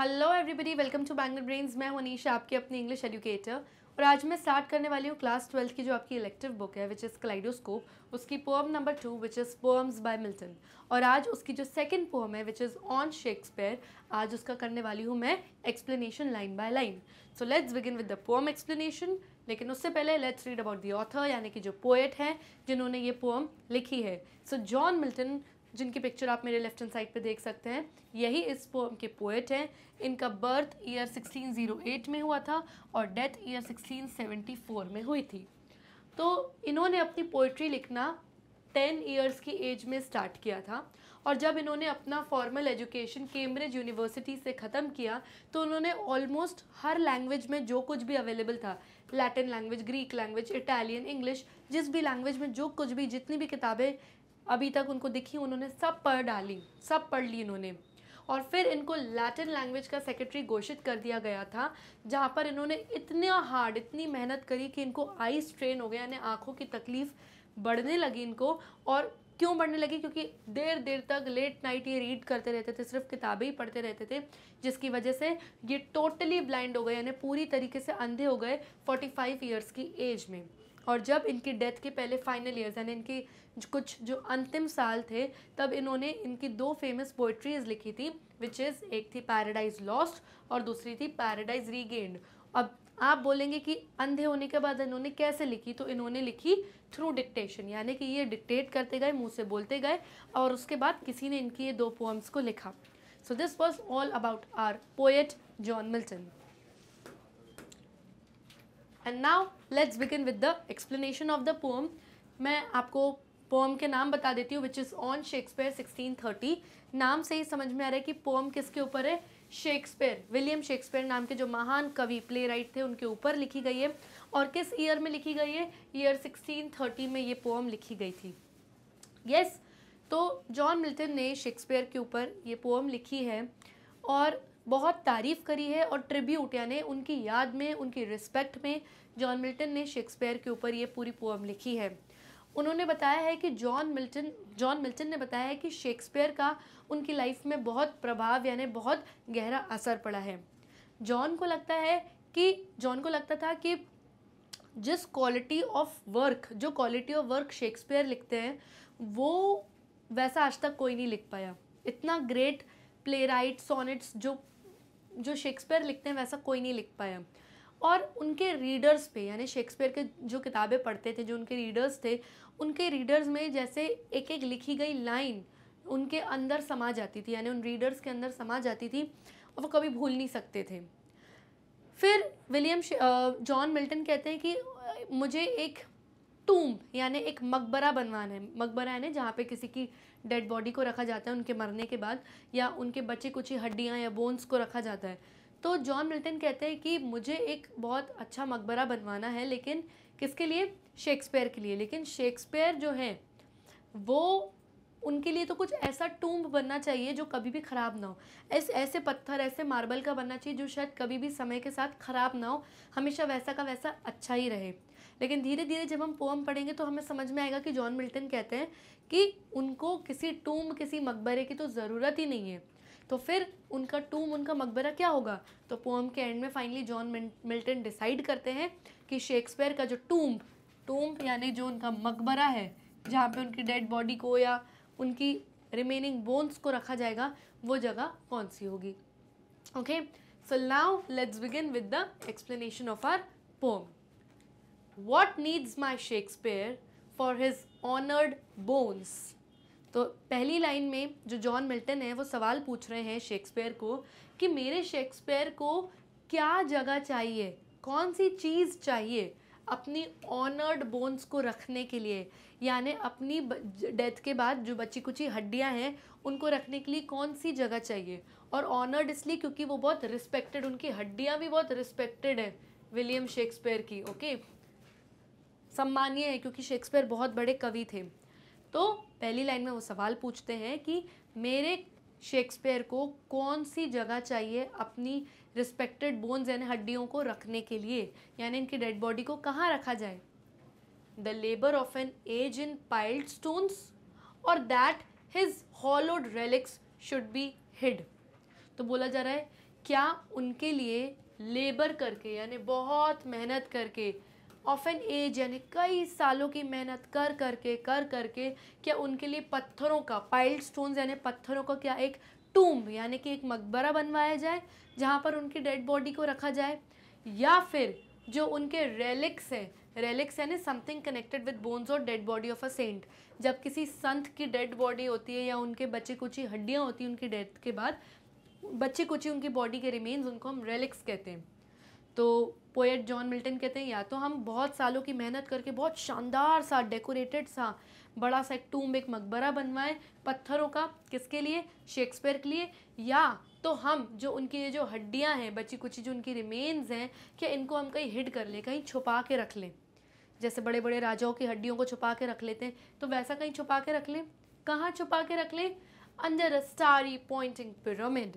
Hello everybody welcome to bangle brains मैं मनीषा आपके अपने इंग्लिश एजुकेटर और आज मैं स्टार्ट करने वाली हूँ क्लास ट्वेल्थ की जो आपकी इलेक्टिव बुक है विच इज़ क्लाइडोस्कोप उसकी poem number two which is poems by Milton और आज उसकी जो सेकंड पोम है विच इज़ ऑन शेक्सपियर आज उसका करने वाली हूँ मैं explanation line by line so let's begin with the poem explanation लेकिन उससे पहले let's read about the author यानी कि जो पोएट हैं जिन्होंने ये पोम लिखी है सो जॉन मिल्टन जिनकी पिक्चर आप मेरे लेफ्ट हैंड साइड पे देख सकते हैं यही इस पोम के पोएट हैं इनका बर्थ ईयर 1608 में हुआ था और डेथ ईयर 1674 में हुई थी तो इन्होंने अपनी पोइट्री लिखना टेन ईयर्स की एज में स्टार्ट किया था और जब इन्होंने अपना फॉर्मल एजुकेशन केम्ब्रिज यूनिवर्सिटी से ख़त्म किया तो उन्होंने ऑलमोस्ट हर लैंग्वेज में जो कुछ भी अवेलेबल था Latin language Greek language Italian English जिस भी लैंग्वेज में जो कुछ भी जितनी भी किताबें अभी तक उनको दिखी उन्होंने सब पढ़ डाली सब पढ़ ली इन्होंने और फिर इनको लैटिन लैंग्वेज का सेक्रेटरी घोषित कर दिया गया था जहाँ पर इन्होंने इतना हार्ड इतनी मेहनत करी कि इनको आई स्ट्रेन हो गया यानी आँखों की तकलीफ़ बढ़ने लगी इनको और क्यों बढ़ने लगी क्योंकि देर देर तक लेट नाइट ये रीड करते रहते थे सिर्फ किताबें ही पढ़ते रहते थे जिसकी वजह से ये टोटली ब्लाइंड हो गए यानी पूरी तरीके से अंधे हो गए 45 इयर्स की एज में और जब इनकी डेथ के पहले फाइनल ईयर्स यानी इनकी कुछ जो अंतिम साल थे तब इन्होंने इनकी दो फेमस पोइट्रीज लिखी थी विच इज़ एक थी पैराडाइज लॉस्ट और दूसरी थी पैराडाइज रीगेंड अब आप बोलेंगे कि अंधे होने के बाद इन्होंने कैसे लिखी तो इन्होंने लिखी थ्रू डिक्टेशन यानी कि ये डिक्टेट करते गए मुंह से बोलते गए और उसके बाद किसी ने इनकी ये दो पोएम्स को लिखा so this was all about our poet John Milton and now let's begin with the explanation of the poem मैं आपको पोम के नाम बता देती हूँ विच इज़ ऑन शेक्सपियर 1630 नाम से ही समझ में आ रहा है कि पोम किसके ऊपर है शेक्सपियर विलियम शेक्सपियर नाम के जो महान कवि प्ले राइट थे उनके ऊपर लिखी गई है और किस ईयर में लिखी गई है ईयर 1630 में ये पोम लिखी गई थी यस yes, तो जॉन मिल्टन ने शेक्सपियर के ऊपर ये पोम लिखी है और बहुत तारीफ़ करी है और ट्रिब्यूट यानी उनकी याद में उनकी रिस्पेक्ट में जॉन मिल्टन ने शेक्सपियर के ऊपर ये पूरी पोअम लिखी है उन्होंने बताया है कि जॉन मिल्टन जॉन मिल्टन ने बताया है कि शेक्सपियर का उनकी लाइफ में बहुत प्रभाव यानी बहुत गहरा असर पड़ा है जॉन को लगता है कि जॉन को लगता था कि जिस क्वालिटी ऑफ वर्क जो क्वालिटी ऑफ वर्क शेक्सपियर लिखते हैं वो वैसा आज तक कोई नहीं लिख पाया इतना ग्रेट प्ले राइट सोनेट्स जो जो शेक्सपियर लिखते हैं वैसा कोई नहीं लिख पाया और उनके रीडर्स पे यानी शेक्सपियर के जो किताबें पढ़ते थे जो उनके रीडर्स थे उनके रीडर्स में जैसे एक एक लिखी गई लाइन उनके अंदर समा जाती थी यानी उन रीडर्स के अंदर समा जाती थी और वो कभी भूल नहीं सकते थे फिर विलियम जॉन मिल्टन कहते हैं कि मुझे एक टूम यानी एक मकबरा बनवाना है मकबरा यानी जहाँ पे किसी की डेड बॉडी को रखा जाता है उनके मरने के बाद या उनके बचे कुछ ही हड्डियाँ या बोन्स को रखा जाता है तो जॉन मिल्टन कहते हैं कि मुझे एक बहुत अच्छा मकबरा बनवाना है लेकिन किसके लिए शेक्सपियर के लिए लेकिन शेक्सपियर जो है वो उनके लिए तो कुछ ऐसा टूम्ब बनना चाहिए जो कभी भी ख़राब ना हो ऐसे ऐसे पत्थर ऐसे मार्बल का बनना चाहिए जो शायद कभी भी समय के साथ ख़राब ना हो हमेशा वैसा का वैसा अच्छा ही रहे लेकिन धीरे धीरे जब हम पोम पढ़ेंगे तो हमें समझ में आएगा कि जॉन मिल्टन कहते हैं कि उनको किसी टूम किसी मकबरे की तो ज़रूरत ही नहीं है तो फिर उनका टूम उनका मकबरा क्या होगा तो पोम के एंड में फाइनली जॉन मिल्टन डिसाइड करते हैं कि शेक्सपियर का जो टूम टूम यानी जो उनका मकबरा है जहाँ पे उनकी डेड बॉडी को या उनकी रिमेनिंग बोन्स को रखा जाएगा वो जगह कौन सी होगी okay so now let's begin with the explanation of our poem what needs my Shakespeare for his honoured bones तो पहली लाइन में जो जॉन मिल्टन है वो सवाल पूछ रहे हैं शेक्सपियर को कि मेरे शेक्सपियर को क्या जगह चाहिए कौन सी चीज़ चाहिए अपनी ऑनर्ड बोन्स को रखने के लिए यानी अपनी डेथ के बाद जो बची कुची हड्डियां हैं उनको रखने के लिए कौन सी जगह चाहिए और ऑनर्ड इसलिए क्योंकि वो बहुत रिस्पेक्टेड उनकी हड्डियां भी बहुत रिस्पेक्टेड हैं विलियम शेक्सपियर की ओके okay? सम्मानीय है क्योंकि शेक्सपियर बहुत बड़े कवि थे तो पहली लाइन में वो सवाल पूछते हैं कि मेरे शेक्सपियर को कौन सी जगह चाहिए अपनी रिस्पेक्टेड बोन्स यानी हड्डियों को रखने के लिए यानी इनकी डेड बॉडी को कहाँ रखा जाए the labour of an age in piled stones और that his hallowed relics should be hid तो बोला जा रहा है क्या उनके लिए लेबर करके यानी बहुत मेहनत करके ऑफ एन एज यानी कई सालों की मेहनत कर करके कर करके क्या उनके लिए पत्थरों का पाइल्ड स्टोन्स यानी पत्थरों का क्या एक टूम यानी कि एक मकबरा बनवाया जाए जहाँ पर उनकी डेड बॉडी को रखा जाए या फिर जो उनके रेलिक्स हैं रेलिक्स यानी समथिंग कनेक्टेड विद बोन्स और dead body of a saint जब किसी संत की डेड बॉडी होती है या उनके बच्चे कुछ हड्डियाँ होती हैं उनकी डेथ के बाद बच्चे कुछ उनकी बॉडी के रिमेन्स उनको हम रेलिक्स कहते हैं तो पोएट जॉन मिल्टन कहते हैं या तो हम बहुत सालों की मेहनत करके बहुत शानदार सा डेकोरेटेड सा बड़ा सा एक टूम एक मकबरा बनवाएं पत्थरों का किसके लिए शेक्सपियर के लिए या तो हम जो उनकी ये जो हड्डियां हैं बची कुची जो उनकी रिमेन्स हैं क्या इनको हम कहीं हिड कर लें कहीं छुपा के रख लें जैसे बड़े बड़े राजाओं की हड्डियों को छुपा के रख लेते हैं तो वैसा कहीं छुपा के रख लें कहाँ छुपा के रख लें under a starry pointing pyramid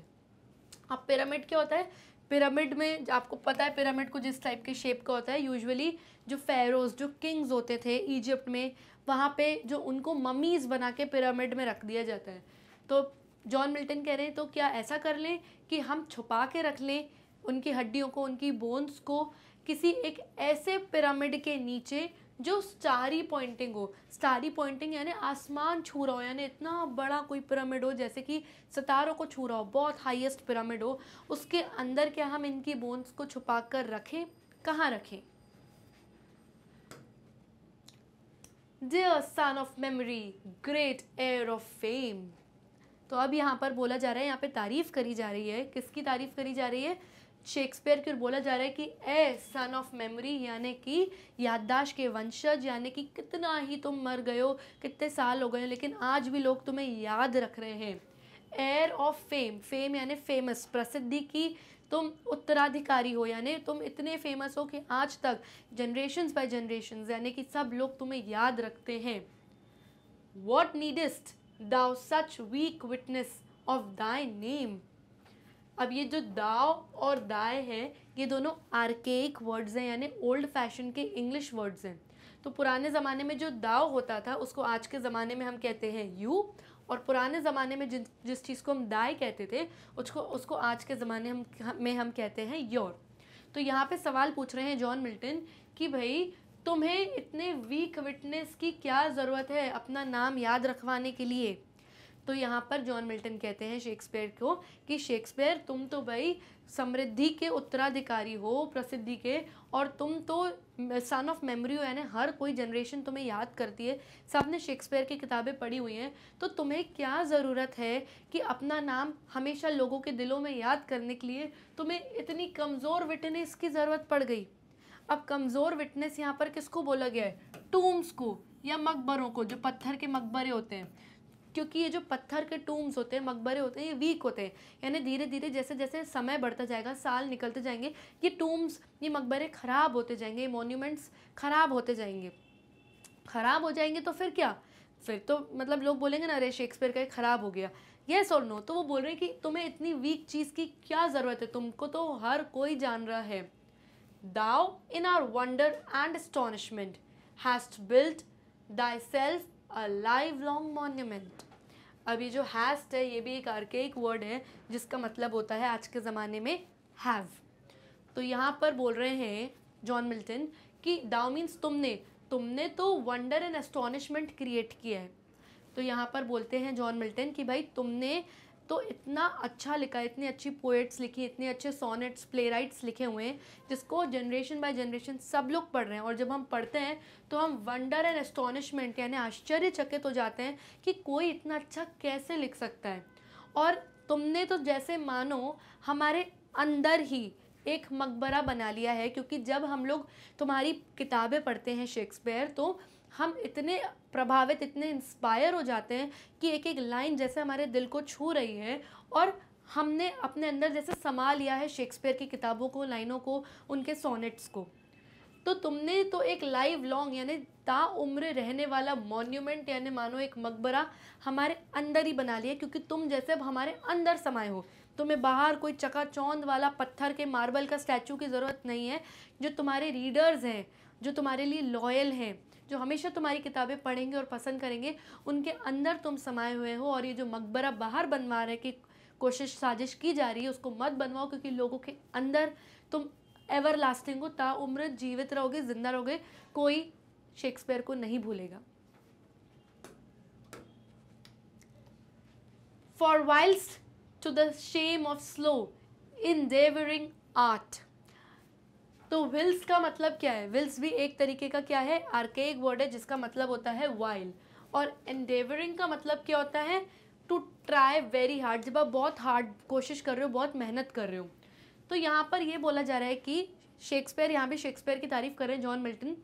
अब पिरामिड क्या होता है पिरामिड में आपको पता है पिरामिड को जिस टाइप के शेप का होता है यूजुअली जो फेरोज जो किंग्स होते थे इजिप्ट में वहाँ पे जो उनको ममीज़ बना के पिरामिड में रख दिया जाता है तो जॉन मिल्टन कह रहे हैं तो क्या ऐसा कर लें कि हम छुपा के रख लें उनकी हड्डियों को उनकी बोन्स को किसी एक ऐसे पिरामिड के नीचे जो स्टारी पॉइंटिंग हो स्टारी पॉइंटिंग यानी आसमान छू रहा हो यानी इतना बड़ा कोई पिरामिड हो जैसे कि सितारों को छू रहा हो बहुत हाईएस्ट पिरामिड हो उसके अंदर क्या हम इनकी बोन्स को छुपा कर रखें कहाँ रखें dear son of memory great heir of fame तो अब यहाँ पर बोला जा रहा है यहाँ पे तारीफ़ करी जा रही है किसकी तारीफ़ करी जा रही है शेक्सपियर की बोला जा रहा है कि ए सन ऑफ मेमोरी यानी कि याददाश्त के वंशज यानी कि कितना ही तुम मर गए हो कितने साल हो गए हो लेकिन आज भी लोग तुम्हें याद रख रहे हैं एयर ऑफ फेम फेम यानी फेमस प्रसिद्धि की तुम उत्तराधिकारी हो यानी तुम इतने फेमस हो कि आज तक जनरेशन बाय जनरेशन यानी कि सब लोग तुम्हें याद रखते हैं what needest thou such weak witness of thy name अब ये जो दाव और दाए हैं ये दोनों आर्केक वर्ड्स हैं यानी ओल्ड फैशन के इंग्लिश वर्ड्स हैं तो पुराने ज़माने में जो दाव होता था उसको आज के ज़माने में हम कहते हैं यू और पुराने ज़माने में जिस जिस चीज़ को हम दाए कहते थे उसको उसको आज के ज़माने हम में हम कहते हैं योर तो यहाँ पे सवाल पूछ रहे हैं जॉन मिल्टन कि भाई तुम्हें इतने वीक विटनेस की क्या ज़रूरत है अपना नाम याद रखवाने के लिए तो यहाँ पर जॉन मिल्टन कहते हैं शेक्सपियर को कि शेक्सपियर तुम तो भाई समृद्धि के उत्तराधिकारी हो प्रसिद्धि के और तुम तो सन ऑफ मेमोरी हो यानी हर कोई जनरेशन तुम्हें याद करती है सब ने शेक्सपियर की किताबें पढ़ी हुई हैं तो तुम्हें क्या ज़रूरत है कि अपना नाम हमेशा लोगों के दिलों में याद करने के लिए तुम्हें इतनी कमज़ोर विटनेस की ज़रूरत पड़ गई अब कमज़ोर विटनेस यहाँ पर किसको बोला गया है टूम्स को या मकबरों को जो पत्थर के मकबरे होते हैं क्योंकि ये जो पत्थर के टूम्स होते हैं मकबरे होते हैं ये वीक होते हैं यानी धीरे धीरे जैसे जैसे समय बढ़ता जाएगा साल निकलते जाएंगे ये टूम्स ये मकबरे ख़राब होते जाएंगे ये मोन्यूमेंट्स ख़राब होते जाएंगे ख़राब हो जाएंगे तो फिर क्या फिर तो मतलब लोग बोलेंगे ना अरे शेक्सपियर का ख़राब हो गया येस और नो तो वो बोल रहे हैं कि तुम्हें इतनी वीक चीज़ की क्या ज़रूरत है तुमको तो हर कोई जान रहा है thou in our wonder and astonishment hast built thyself a livelong monument अभी जो हैस्ट है ये भी एक आर्केक वर्ड है जिसका मतलब होता है आज के ज़माने में हैव तो यहाँ पर बोल रहे हैं जॉन मिल्टन कि दाओ मीन्स तुमने तुमने तो वंडर एंड एस्टोनिशमेंट क्रिएट किया है तो यहाँ पर बोलते हैं जॉन मिल्टन कि भाई तुमने तो इतना अच्छा लिखा इतनी अच्छी पोएट्स लिखी इतने अच्छे सोनेट्स प्ले राइट्स लिखे हुए हैं जिसको जनरेशन बाय जनरेशन सब लोग पढ़ रहे हैं और जब हम पढ़ते हैं तो हम वंडर एंड एस्टोनिशमेंट यानी आश्चर्यचकित हो जाते हैं कि कोई इतना अच्छा कैसे लिख सकता है और तुमने तो जैसे मानो हमारे अंदर ही एक मकबरा बना लिया है क्योंकि जब हम लोग तुम्हारी किताबें पढ़ते हैं शेक्सपियर तो हम इतने प्रभावित इतने इंस्पायर हो जाते हैं कि एक एक लाइन जैसे हमारे दिल को छू रही है और हमने अपने अंदर जैसे समा लिया है शेक्सपियर की किताबों को लाइनों को उनके सोनेट्स को तो तुमने तो एक लाइव लॉन्ग यानी ताउम्र रहने वाला मॉन्यूमेंट यानी मानो एक मकबरा हमारे अंदर ही बना लिया क्योंकि तुम जैसे अब हमारे अंदर समाये हो तुम्हें बाहर कोई चकाचौंध वाला पत्थर के मार्बल का स्टैचू की ज़रूरत नहीं है जो तुम्हारे रीडर्स हैं जो तुम्हारे लिए लॉयल हैं जो हमेशा तुम्हारी किताबें पढ़ेंगे और पसंद करेंगे उनके अंदर तुम समाये हुए हो और ये जो मकबरा बाहर बनवा रहे की कोशिश साजिश की जा रही है उसको मत बनवाओ क्योंकि लोगों के अंदर तुम एवर लास्टिंग हो ता उम्र जीवित रहोगे जिंदा रहोगे कोई शेक्सपियर को नहीं भूलेगा for whilst to the shame of slow endeavouring art तो विल्स का मतलब क्या है विल्स भी एक तरीके का क्या है आर्केक वर्ड है जिसका मतलब होता है वाइल और एंडेवरिंग का मतलब क्या होता है टू ट्राई वेरी हार्ड जब आप बहुत हार्ड कोशिश कर रहे हो बहुत मेहनत कर रहे हो तो यहाँ पर ये बोला जा रहा है कि शेक्सपियर यहाँ पे शेक्सपियर की तारीफ कर रहे हैं जॉन मिल्टन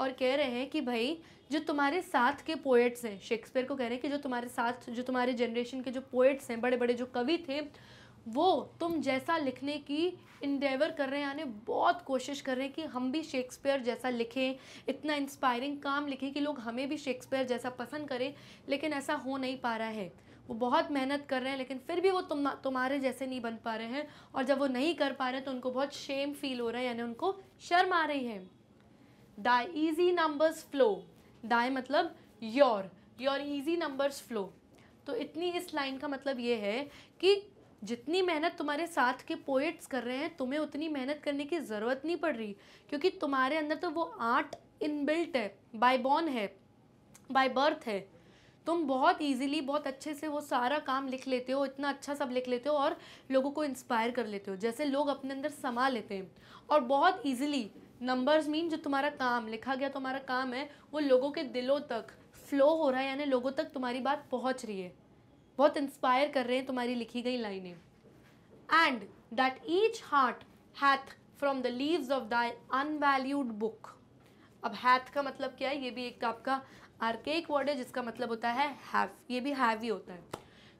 और कह रहे हैं कि भाई जो तुम्हारे साथ के पोएट्स हैं शेक्सपियर को कह रहे हैं कि जो तुम्हारे साथ जो तुम्हारे जनरेशन के जो पोएट्स हैं बड़े बड़े जो कवि थे वो तुम जैसा लिखने की इंडेवर कर रहे हैं यानी बहुत कोशिश कर रहे हैं कि हम भी शेक्सपियर जैसा लिखें इतना इंस्पायरिंग काम लिखें कि लोग हमें भी शेक्सपियर जैसा पसंद करें लेकिन ऐसा हो नहीं पा रहा है वो बहुत मेहनत कर रहे हैं लेकिन फिर भी वो तुम तुम्हारे जैसे नहीं बन पा रहे हैं और जब वो नहीं कर पा रहे तो उनको बहुत शेम फील हो रहा है यानी उनको शर्म आ रही है thy easy numbers flow thy मतलब your your easy numbers flow तो इतनी इस लाइन का मतलब ये है कि जितनी मेहनत तुम्हारे साथ के पोइट्स कर रहे हैं तुम्हें उतनी मेहनत करने की ज़रूरत नहीं पड़ रही क्योंकि तुम्हारे अंदर तो वो आर्ट इनबिल्ट है बाय बॉर्न है बाय बर्थ है तुम बहुत इजीली बहुत अच्छे से वो सारा काम लिख लेते हो इतना अच्छा सब लिख लेते हो और लोगों को इंस्पायर कर लेते हो जैसे लोग अपने अंदर समा लेते हैं और बहुत ईजिली नंबर्स मीन जो तुम्हारा काम लिखा गया तुम्हारा काम है वो लोगों के दिलों तक फ्लो हो रहा है यानी लोगों तक तुम्हारी बात पहुँच रही है बहुत इंस्पायर कर रहे हैं तुम्हारी लिखी गई लाइनें and that each heart hath from the leaves of thy unvalued book अब हैथ का मतलब क्या है ये भी एक आपका आर्केक वर्ड है जिसका मतलब होता है हैव ये भी हैव ही होता है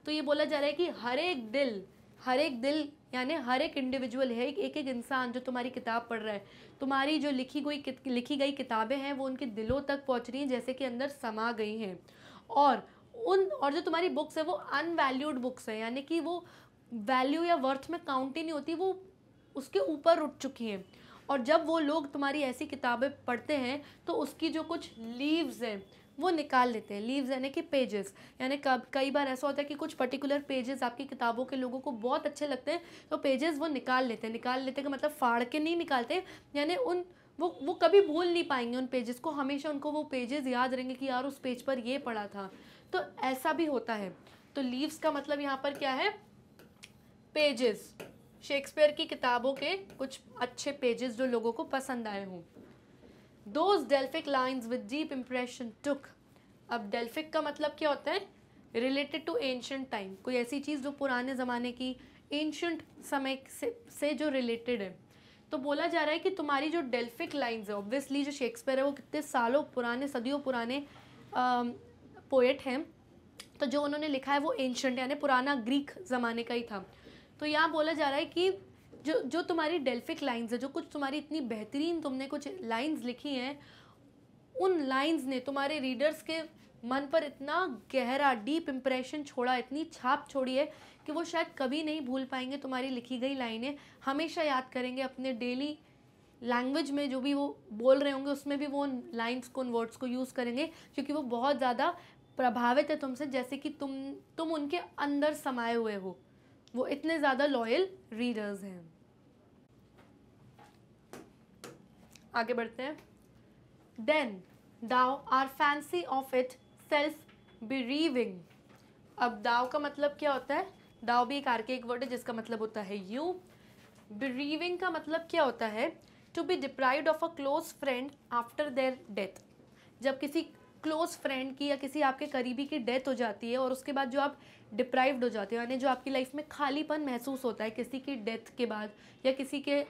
तो ये बोला जा रहा है कि हर एक दिल हर एक दिल यानी हर एक इंडिविजुअल है एक एक इंसान जो तुम्हारी किताब पढ़ रहा है तुम्हारी जो लिखी गई लिखी गई किताबें हैं वो उनके दिलों तक पहुंच रही हैं जैसे कि अंदर समा गई हैं और उन और जो तुम्हारी बुक्स है वो अनवैल्यूड बुक्स हैं यानी कि वो वैल्यू या वर्थ में काउंट ही नहीं होती वो उसके ऊपर उठ चुकी हैं और जब वो लोग तुम्हारी ऐसी किताबें पढ़ते हैं तो उसकी जो कुछ लीव्स हैं वो निकाल लेते हैं लीव्स यानी कि पेजेस यानी कब कई बार ऐसा होता है कि कुछ पर्टिकुलर पेजेस आपकी किताबों के लोगों को बहुत अच्छे लगते हैं तो पेजेस वो निकाल लेते हैं निकाल लेते हैं मतलब फाड़ के नहीं निकालते यानी उन वो वो कभी भूल नहीं पाएंगे उन पेजेस को हमेशा उनको वो पेजेस याद रहेंगे कि यार उस पेज पर ये पढ़ा था तो ऐसा भी होता है तो लीव्स का मतलब यहाँ पर क्या है पेजेस शेक्सपियर की किताबों के कुछ अच्छे पेजेस जो लोगों को पसंद आए हों those Delphic lines with deep impression took अब डेल्फिक का मतलब क्या होता है रिलेटेड टू एंशंट टाइम कोई ऐसी चीज़ जो पुराने ज़माने की एंशंट समय से, से जो रिलेटेड है तो बोला जा रहा है कि तुम्हारी जो डेल्फिक लाइन्स है ऑब्वियसली जो शेक्सपियर है वो कितने सालों पुराने सदियों पुराने पोएट हैं तो जो उन्होंने लिखा है वो एंशंट यानी पुराना ग्रीक ज़माने का ही था तो यहाँ बोला जा रहा है कि जो जो तुम्हारी डेल्फिक लाइंस है जो कुछ तुम्हारी इतनी बेहतरीन तुमने कुछ लाइंस लिखी हैं उन लाइंस ने तुम्हारे रीडर्स के मन पर इतना गहरा डीप इम्प्रेशन छोड़ा इतनी छाप छोड़ी है कि वो शायद कभी नहीं भूल पाएंगे तुम्हारी लिखी गई लाइनें हमेशा याद करेंगे अपने डेली लैंग्वेज में जो भी वो बोल रहे होंगे उसमें भी वो लाइन्स को उन वर्ड्स को यूज़ करेंगे क्योंकि वो बहुत ज़्यादा प्रभावित है तुमसे जैसे कि तुम तुम उनके अंदर समाये हुए हो वो इतने ज़्यादा लॉयल रीडर्स हैं आगे बढ़ते हैं then thou our fancy of itself bereaving अब दाव का मतलब क्या होता है दाव भी एक आर के एक वर्ड है जिसका मतलब होता है यू बिलीविंग का मतलब क्या होता है to be deprived of a close friend after their death जब किसी क्लोज फ्रेंड की या किसी आपके करीबी की डेथ हो जाती है और उसके बाद जो आप डिप्राइव्ड हो जाते हो यानी जो आपकी लाइफ में खालीपन महसूस होता है किसी की डेथ के बाद या किसी के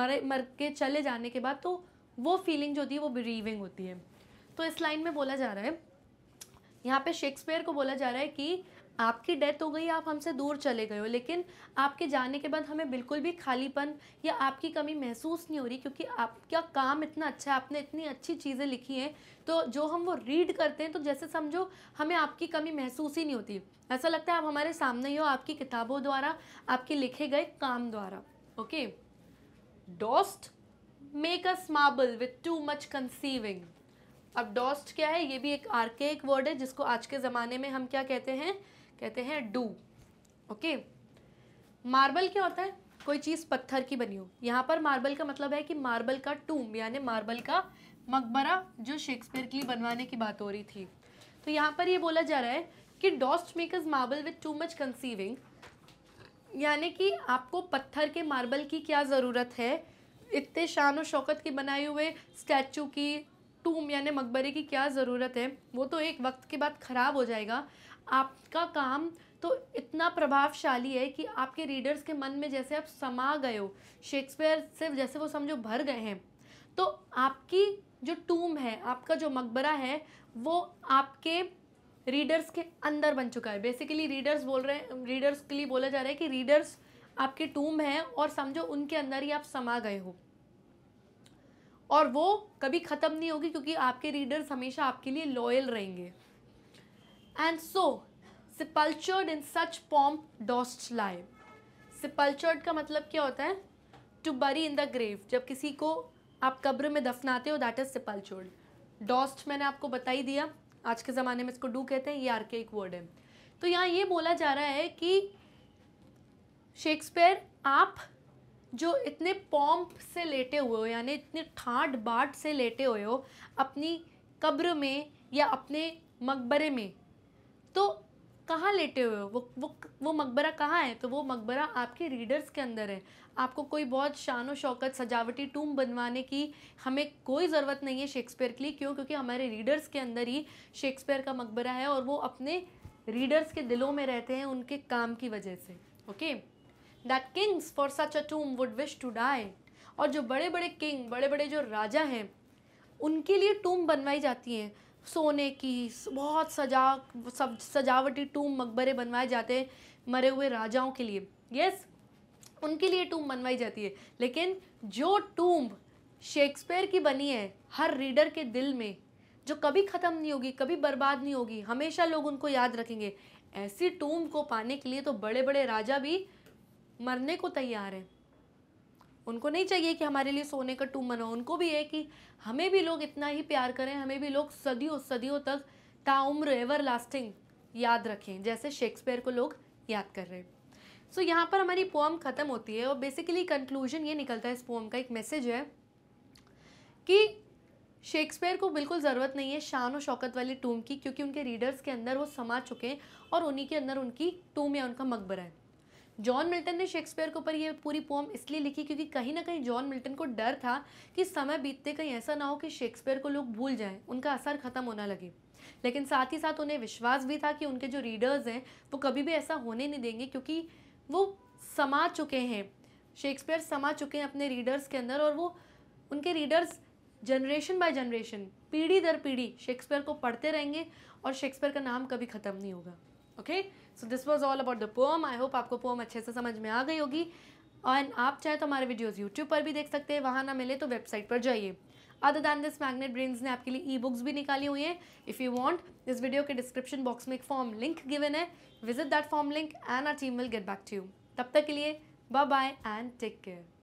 मरे मर के चले जाने के बाद तो वो फीलिंग जो होती है वो बिलीविंग होती है तो इस लाइन में बोला जा रहा है यहाँ पे शेक्सपियर को बोला जा रहा है कि आपकी डेथ हो गई आप हमसे दूर चले गए हो लेकिन आपके जाने के बाद हमें बिल्कुल भी खालीपन या आपकी कमी महसूस नहीं हो रही क्योंकि आपका काम इतना अच्छा है आपने इतनी अच्छी चीज़ें लिखी हैं तो जो हम वो रीड करते हैं तो जैसे समझो हमें आपकी कमी महसूस ही नहीं होती ऐसा लगता है आप हमारे सामने ही हो आपकी किताबों द्वारा आपके लिखे गए काम द्वारा okay dost make a us marble with too much conceiving अब डॉस्ट क्या है ये भी एक आर्केक वर्ड है जिसको आज के ज़माने में हम क्या कहते हैं कहते हैं डू ओके मार्बल क्या होता है कोई चीज़ पत्थर की बनी हो यहाँ पर मार्बल का मतलब है कि मार्बल का टूम यानी मार्बल का मकबरा जो शेक्सपियर के लिए बनवाने की बात हो रही थी तो यहाँ पर ये बोला जा रहा है कि dost make us marble with too much conceiving यानी कि आपको पत्थर के मार्बल की क्या ज़रूरत है इतने शान और शौकत के बनाए हुए स्टैचू की टूम यानी मकबरे की क्या ज़रूरत है वो तो एक वक्त के बाद ख़राब हो जाएगा आपका काम तो इतना प्रभावशाली है कि आपके रीडर्स के मन में जैसे आप समा गए हो शेक्सपियर से जैसे वो समझो भर गए हैं तो आपकी जो टूम है आपका जो मकबरा है वो आपके रीडर्स के अंदर बन चुका है बेसिकली रीडर्स बोल रहे हैं रीडर्स के लिए बोला जा रहा है कि रीडर्स आपके टूम है और समझो उनके अंदर ही आप समा गए हो और वो कभी ख़त्म नहीं होगी क्योंकि आपके रीडर्स हमेशा आपके लिए लॉयल रहेंगे and so sepultured in such pomp dost lie sepultured का मतलब क्या होता है to bury in the grave जब किसी को आप कब्र में दफनाते हो दैट इज sepultured dost मैंने आपको बता ही दिया आज के ज़माने में इसको डू कहते हैं ये आर के एक वर्ड है तो यहाँ ये बोला जा रहा है कि शेक्सपियर आप जो इतने पॉम्प से लेटे हुए हो यानी इतने ठाट बाट से लेटे हुए हो अपनी कब्र में या अपने मकबरे में तो कहाँ लेटे हुए हो वो वो वो मकबरा कहाँ है तो वो मकबरा आपके रीडर्स के अंदर है आपको कोई बहुत शान शौकत सजावटी टूम बनवाने की हमें कोई ज़रूरत नहीं है शेक्सपियर के लिए क्यों क्योंकि हमारे रीडर्स के अंदर ही शेक्सपियर का मकबरा है और वो अपने रीडर्स के दिलों में रहते हैं उनके काम की वजह से okay that kings for such a tomb would wish to die और जो बड़े बड़े किंग बड़े बड़े जो राजा हैं उनके लिए टूम बनवाई जाती हैं सोने की बहुत सजा सब सजावटी टूम मकबरे बनवाए जाते हैं मरे हुए राजाओं के लिए यस उनके लिए टूम बनवाई जाती है लेकिन जो टूम शेक्सपियर की बनी है हर रीडर के दिल में जो कभी ख़त्म नहीं होगी कभी बर्बाद नहीं होगी हमेशा लोग उनको याद रखेंगे ऐसी टूम को पाने के लिए तो बड़े बड़े राजा भी मरने को तैयार हैं उनको नहीं चाहिए कि हमारे लिए सोने का टूम बनाओ उनको भी है कि हमें भी लोग इतना ही प्यार करें हमें भी लोग सदियों सदियों तक ताउम्र एवर लास्टिंग याद रखें जैसे शेक्सपियर को लोग याद कर रहे हैं सो so, यहाँ पर हमारी पोम ख़त्म होती है और बेसिकली कंक्लूजन ये निकलता है इस पोम का एक मैसेज है कि शेक्सपियर को बिल्कुल ज़रूरत नहीं है शान और शौकत वाली टूम की क्योंकि उनके रीडर्स के अंदर वो समा चुके हैं और उन्हीं के अंदर उनकी टूम या उनका मकबरा है जॉन मिल्टन ने शेक्सपियर के ऊपर ये पूरी पोम इसलिए लिखी क्योंकि कहीं ना कहीं जॉन मिल्टन को डर था कि समय बीतते कहीं ऐसा ना हो कि शेक्सपियर को लोग भूल जाएं उनका असर ख़त्म होना लगे लेकिन साथ ही साथ उन्हें विश्वास भी था कि उनके जो रीडर्स हैं वो कभी भी ऐसा होने नहीं देंगे क्योंकि वो समा चुके हैं शेक्सपियर समा चुके हैं अपने रीडर्स के अंदर और वो उनके रीडर्स जनरेशन बाय जनरेशन पीढ़ी दर पीढ़ी शेक्सपियर को पढ़ते रहेंगे और शेक्सपियर का नाम कभी ख़त्म नहीं होगा okay so this was all about the poem I hope आपको पोम अच्छे से समझ में आ गई होगी एंड आप चाहे तो हमारे वीडियोस यूट्यूब पर भी देख सकते हैं वहाँ ना मिले तो वेबसाइट पर जाइए other than this magnet brains ने आपके लिए ई बुक्स भी निकाली हुई है इफ़ यू वॉन्ट इस वीडियो के डिस्क्रिप्शन बॉक्स में एक फॉर्म लिंक गिवन है visit that form link and our team will get back to you तब तक के लिए bye bye and take care